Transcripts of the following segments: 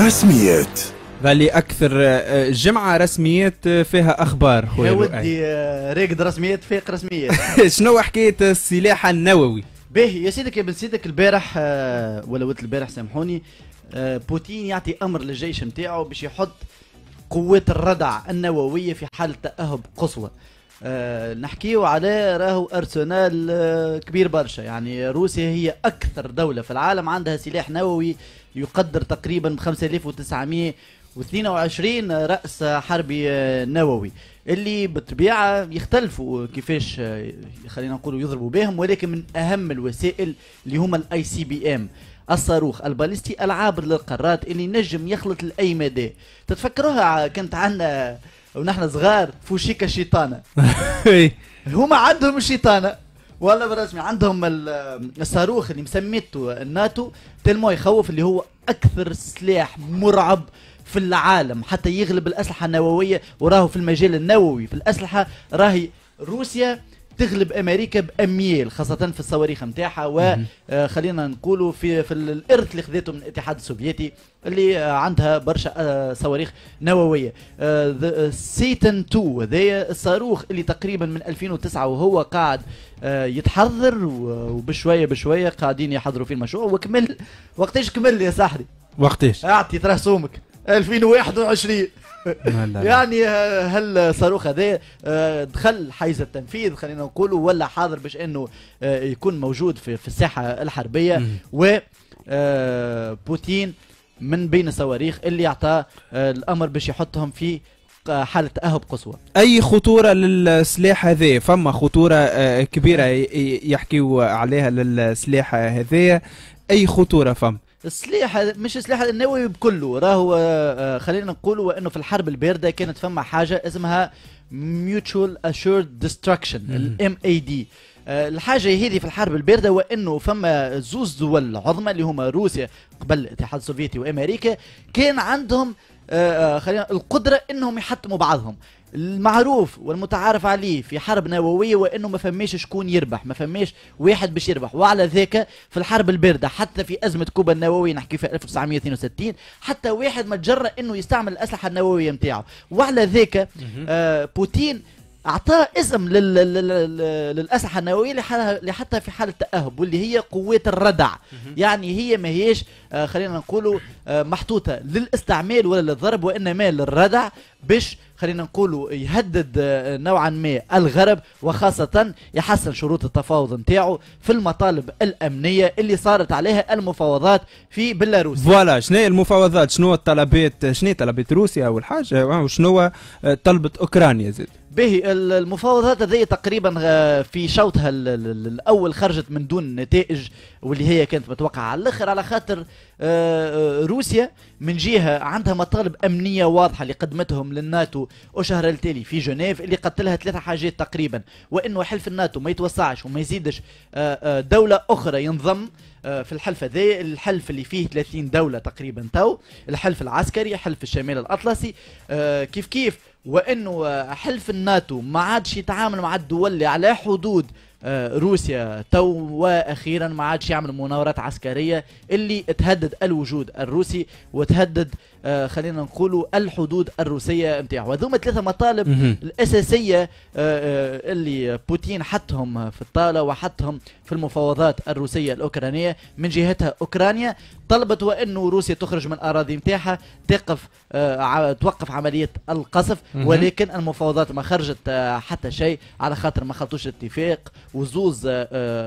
رسميات قال لي اكثر آه، جمعه رسميات آه، فيها اخبار خويا ودي آه، راقد رسميات فيق رسميات شنو حكايه السلاح النووي باهي يا سيدك يا بن سيدك البارح ولا ولد البارح سامحوني بوتين يعطي امر للجيش نتاعو باش يحط قوات الردع النوويه في حاله تاهب قصوى آه، نحكيه على راهو ارسنال آه، كبير برشا يعني روسيا هي اكثر دوله في العالم عندها سلاح نووي يقدر تقريبا ب 5922 راس حربي آه، نووي اللي بالطبيعه يختلفوا كيفاش خلينا نقولوا يضربوا بهم ولكن من اهم الوسائل اللي هما الاي سي بي ام الصاروخ البالستي العابر للقارات اللي نجم يخلط لاي مدى تتفكروها كانت عندنا ونحن صغار فوشيكا شيطانة إيه. هما عندهم الشيطانه والله بالرسمي عندهم الصاروخ اللي مسميته الناتو تلمو يخوف اللي هو اكثر سلاح مرعب في العالم حتى يغلب الاسلحه النوويه وراهو في المجال النووي في الاسلحه راهي روسيا تغلب امريكا باميال خاصه في الصواريخ نتاعها وخلينا آه، نقولوا في في الارث اللي خذته من الاتحاد السوفيتي اللي عندها برشا آه، صواريخ نوويه سيتن 2 هذايا الصاروخ اللي تقريبا من 2009 وهو قاعد آه، يتحضر وبشويه بشويه قاعدين يحضروا فيه المشروع وكمل وقتاش كمل يا صاحبي وقتاش اعطي ترسومك 2021 يعني هالصاروخ آه، هذا آه، دخل حيز التنفيذ خلينا نقول ولا حاضر باش انه آه، يكون موجود في, في الساحه الحربيه و بوتين من بين الصواريخ اللي اعطاه الامر باش يحطهم في حاله تاهب قصوى اي خطوره للسلاح هذا فما خطوره كبيره يحكيوا عليها للسلاح هذا اي خطوره فما السلاح مش السلاح النووي بكله راهو آه، خلينا نقولوا انه في الحرب البارده كانت فما حاجه اسمها ميوتشوال اشورد ديستراكشن الام اي دي الحاجه هذه في الحرب البارده وانه فما زوز دول عظمى اللي هما روسيا قبل الاتحاد السوفيتي وامريكا كان عندهم آه، آه، خلينا القدره انهم يحطموا بعضهم المعروف والمتعارف عليه في حرب نووية وانه ما فماش شكون يربح ما فماش واحد باش يربح وعلى ذاك في الحرب الباردة حتى في ازمة كوبا النووية نحكي في 1962 حتى واحد ما تجرى انه يستعمل الاسلحة النووية نتاعو وعلى ذاك آه بوتين اعطى اسم للاسلحه النوويه لحتى في حاله تاهب واللي هي قوات الردع يعني هي ما هيش آه، خلينا نقولوا آه، محطوطه للاستعمال ولا للضرب وانما للردع باش خلينا نقولوا يهدد آه، نوعا ما الغرب وخاصة يحسن شروط التفاوض نتاعو في المطالب الأمنية اللي صارت عليها المفاوضات في بيلاروس فوالا شنو المفاوضات شنو الطلبات شنو طلبات روسيا أول حاجة وشنو طلبت أوكرانيا زاد به المفاوضات هذه تقريبا آه، في شوطها الاول خرجت من دون نتائج واللي هي كانت متوقعه على الاخر على خاطر آه، آه، روسيا من جهه عندها مطالب امنيه واضحه اللي قدمتهم للناتو الشهر التالي في جنيف اللي قتلها ثلاثه حاجات تقريبا وانه حلف الناتو ما يتوسعش وما يزيدش دوله اخرى ينضم في الحلف هذا الحلف اللي فيه 30 دوله تقريبا تو الحلف العسكري حلف الشمال الاطلسي كيف كيف وانه حلف الناتو ما عادش يتعامل مع الدول اللي على حدود آه، روسيا تو واخيرا ما عادش يعمل مناورات عسكريه اللي تهدد الوجود الروسي وتهدد آه، خلينا نقولوا الحدود الروسيه نتاعو هذوما ثلاثه مطالب الاساسيه آه، آه، اللي بوتين حطهم في الطاوله وحطهم في المفاوضات الروسيه الاوكرانيه من جهتها اوكرانيا طلبت وانه روسيا تخرج من الاراضي نتاعها تقف توقف عمليه القصف ولكن المفاوضات ما خرجت حتى شيء على خاطر ما خلطوش اتفاق وزوز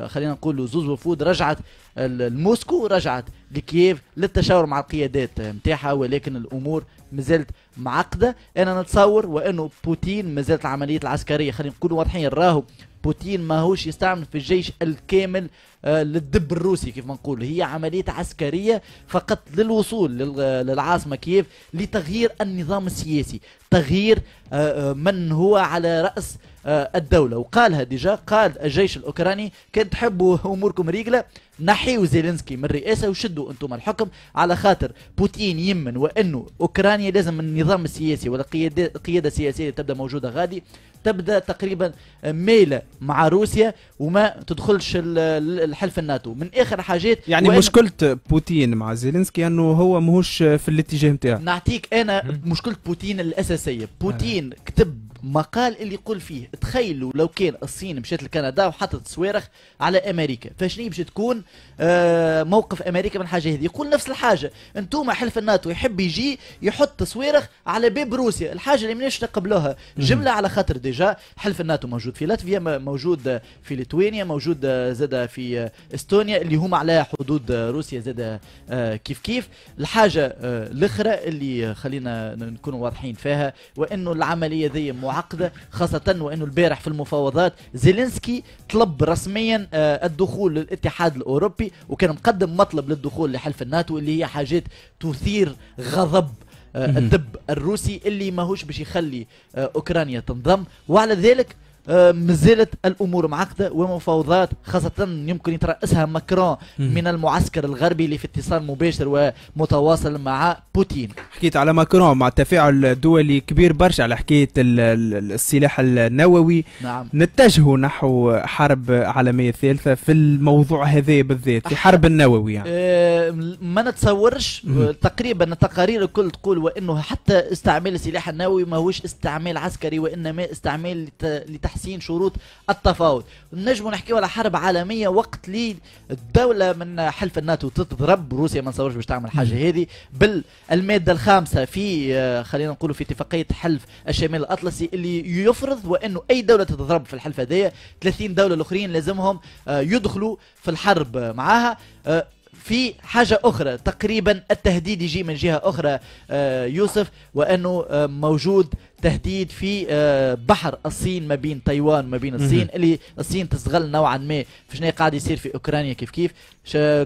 خلينا نقولوا زوز وفود رجعت الموسكو رجعت لكييف للتشاور مع القيادات نتاعها ولكن الامور مازالت معقده انا نتصور وانه بوتين مازالت العمليه العسكريه خلينا نقولوا واضحين راهو بوتين ماهوش يستعمل في الجيش الكامل آه، للدب الروسي كيف ما نقول هي عملية عسكرية فقط للوصول للعاصمة كييف لتغيير النظام السياسي تغيير آه، آه، من هو على رأس الدولة وقالها ديجا قال الجيش الأوكراني كان تحبوا أموركم ريقلة نحيوا زيلينسكي من الرئاسة وشدوا أنتم الحكم على خاطر بوتين يمن وأنه أوكرانيا لازم النظام السياسي ولا القيادة السياسية تبدأ موجودة غادي تبدا تقريبا آه، ميله مع روسيا وما تدخلش الحلف الناتو من اخر حاجات يعني مشكله بوتين مع زيلينسكي انه هو ماهوش آه، في الاتجاه نتاعه نعطيك انا مشكله بوتين الاساسيه بوتين كتب مقال اللي يقول فيه تخيلوا لو كان الصين مشات لكندا وحطت صويرخ على امريكا فشنو باش تكون آه موقف امريكا من الحاجه هذه يقول نفس الحاجه انتم حلف الناتو يحب يجي يحط صواريخ على باب روسيا الحاجه اللي مناش نقبلوها جمله على خاطر ديجا حلف الناتو موجود في لاتفيا موجود في ليتوانيا موجود آه، زاد في آه، استونيا اللي هما على حدود روسيا زاد آه كيف كيف الحاجه آه الاخرى اللي خلينا نكونوا واضحين فيها وانه العمليه ذي معقده خاصه وانه البارح في المفاوضات زيلينسكي طلب رسميا آه، الدخول للاتحاد الاوروبي وكان مقدم مطلب للدخول لحلف الناتو اللي هي حاجات تثير غضب آه، الدب الروسي اللي ماهوش باش يخلي آه، اوكرانيا تنضم وعلى ذلك آه، مازالت الامور معقده ومفاوضات خاصه يمكن يترأسها ماكرون من المعسكر الغربي اللي في اتصال مباشر ومتواصل مع بوتين حكيت على ماكرون مع التفاعل دولي كبير برشا على حكايه السلاح النووي نعم. نتجهوا نحو حرب عالميه ثالثه في الموضوع هذا بالذات في حرب النووي يعني آه، ما نتصورش آه، تقريبا التقارير الكل تقول وانه حتى استعمال السلاح النووي ماهوش استعمال عسكري وانما استعمال لتحسين تحسين شروط التفاوض نجموا نحكيو على حرب عالميه وقت لي الدوله من حلف الناتو تضرب روسيا ما نصورش باش تعمل حاجه هذه بالماده الخامسه في آه، خلينا نقولوا في اتفاقيه حلف الشمال الاطلسي اللي يفرض وانه اي دوله تتضرب في الحلف هذايا 30 دوله الاخرين لازمهم آه، يدخلوا في الحرب معاها آه، في حاجة أخرى تقريبا التهديد يجي من جهة أخرى آه، يوسف وأنه آه، موجود تهديد في آه، بحر الصين ما بين تايوان وما بين الصين اللي الصين تستغل نوعا ما في شنو قاعد يصير في أوكرانيا كيف كيف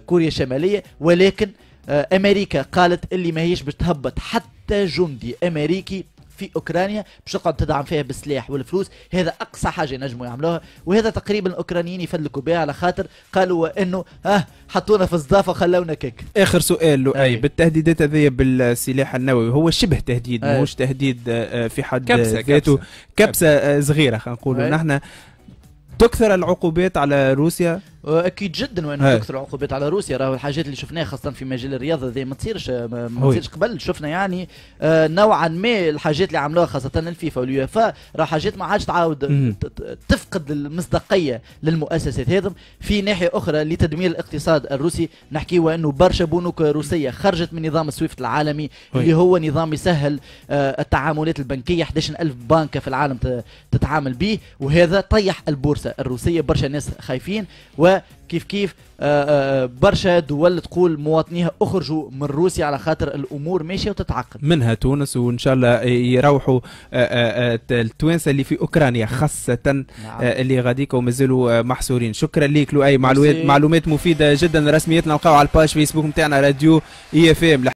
كوريا الشمالية ولكن امريكا قالت اللي ما هيش بتهبط حتى جندي امريكي في اوكرانيا باش تقعد تدعم فيها بالسلاح والفلوس هذا اقصى حاجه نجموا يعملوها وهذا تقريبا الاوكرانيين يفلكوا بها على خاطر قالوا انه اه حطونا في الصدافه خلونا كيك اخر سؤال لؤي أي. بالتهديدات هذه بالسلاح النووي هو شبه تهديد مش تهديد آه، في حد كبسة ذاته كبسه, كبسة, كبسة آه، صغيره خلينا نقولوا نحن تكثر العقوبات على روسيا آه، اكيد جدا وانه تكثر العقوبات على روسيا راهو الحاجات اللي شفناها خاصه في مجال الرياضه زي ما تصيرش آه، ما تصيرش قبل شفنا يعني آه، نوعا ما الحاجات اللي عملوها خاصه الفيفا واليوفا راه حاجات ما عادش تعاود تفقد المصداقيه للمؤسسات هذم في ناحيه اخرى لتدمير الاقتصاد الروسي نحكي وانه برشا بنوك روسيه خرجت من نظام السويفت العالمي اللي هو نظام يسهل التعاملات البنكيه 11000 بنكه في العالم تتعامل به وهذا طيح البورصه الروسيه برشا ناس خايفين و وكيف كيف آه، آه، آه، برشا دول تقول مواطنيها اخرجوا من روسيا على خاطر الامور ماشيه وتتعقد منها تونس وان شاء الله يروحوا التوانسه اللي في اوكرانيا خاصه نعم. اللي غاديك ومازالوا محصورين شكرا ليك لؤي معلومات معلومات مفيده جدا رسميتنا نلقاو على الباج فيسبوك نتاعنا راديو اي اف ام